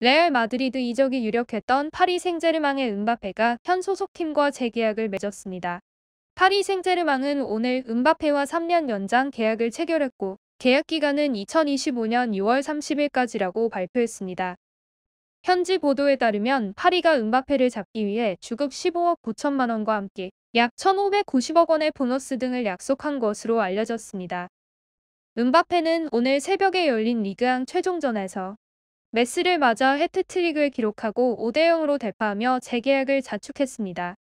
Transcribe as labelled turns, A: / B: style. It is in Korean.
A: 레알 마드리드 이적이 유력했던 파리 생제르망의 은바페가 현 소속팀과 재계약을 맺었습니다. 파리 생제르망은 오늘 은바페와 3년 연장 계약을 체결했고 계약 기간은 2025년 6월 30일까지라고 발표했습니다. 현지 보도에 따르면 파리가 은바페를 잡기 위해 주급 15억 9천만 원과 함께 약 1,590억 원의 보너스 등을 약속한 것으로 알려졌습니다. 은바페는 오늘 새벽에 열린 리그앙 최종전에서 메스를 맞아 해트트릭을 기록하고 5대0으로 대파하며 재계약을 자축했습니다.